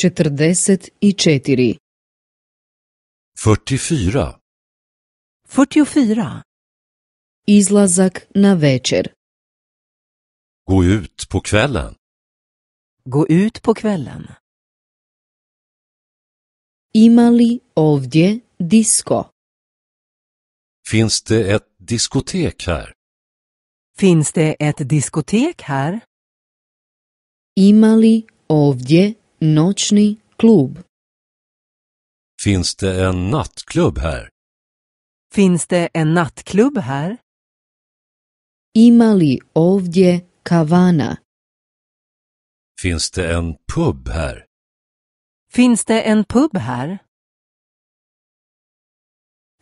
44 44 Izlazak na večer Gå ut på kvällen Gå ut på kvällen Imali ovdje disco Finns det ett diskotek här? Finns det ett diskotek här? Imali ovdje Noćni klub. Finns det en nattklubb här? Finns det en nattklubb här? Ima ovdje kavana? Finns det en pub här? Finns det en pub här?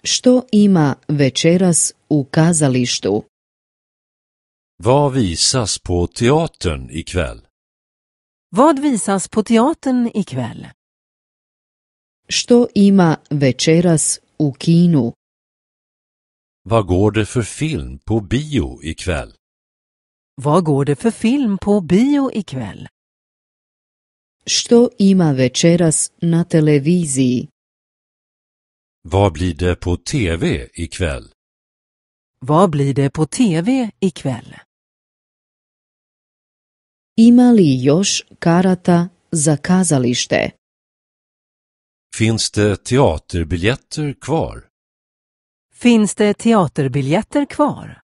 Što ima večeras u kazalištu? Vad visas på teatern ikväll? Vad visas på teatern ikväll? Što ima večeras u kinu? Vad går det för film på bio ikväll? Vad går det för film på bio ikväll? Što ima večeras na televiziji? Vad blir det på tv ikväll? Vad blir det på tv ikväll? Ima li još karata za kazalište? Finns det teaterbiljetter kvar? Finns det teaterbiljetter kvar?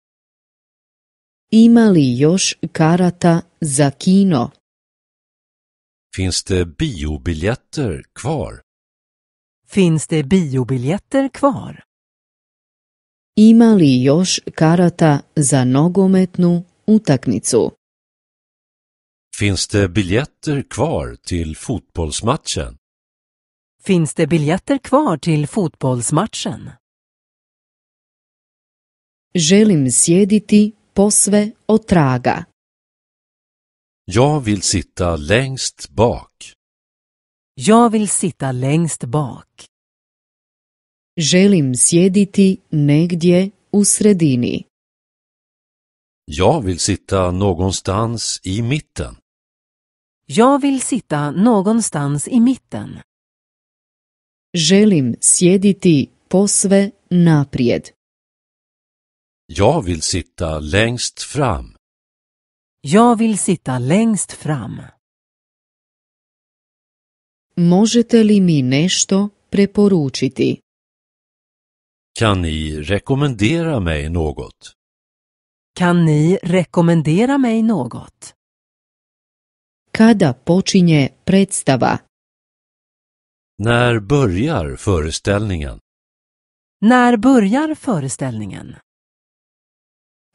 Ima li još karata za kino? Finns det biobiljetter kvar? Finns det biobiljetter kvar? Ima li još karata za nogometnu utakmicu? Finns det biljetter kvar till fotbollsmatchen? Finns det biljetter kvar till fotbollsmatchen? Želim sjediti posve od Jag vill sitta längst bak. Jag vill sitta längst bak. Želim sjediti negdje u sredini. Jag vill sitta någonstans i mitten. Jag vill sitta någonstans i mitten. Želim sjediti posve naprijed. Jag vill sitta längst fram. Jag vill sitta längst fram. Možete li mi nešto preporučiti? Kan ni rekommendera mig något? Kan ni rekommendera mig något? Kada počinje predstava? När börjar föreställningen? När börjar föreställningen?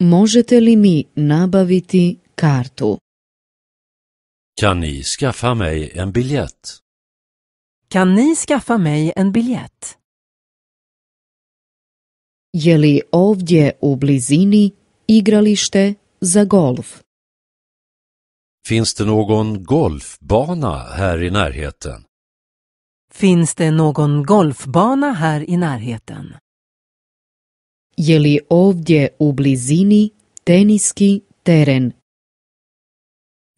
Možete li mi nabaviti kartu? Kan ni skaffa mig en biljett? Kan ni skaffa mig en biljett? Je li ovdje u blizini igralište za golf? Finns det någon golfbana här i närheten? Finns det någon golfbana här i närheten? Je ovdje u blizini teniski teren?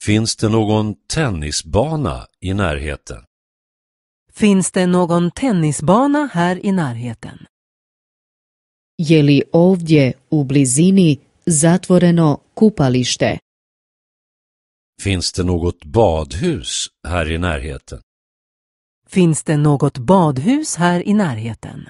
Finns det någon tennisbana i närheten? Finns det någon tennisbana här i närheten? Je ovdje u blizini zatvoreno kupalište? Finns det något badhus här i närheten? Finns det något badhus här i närheten?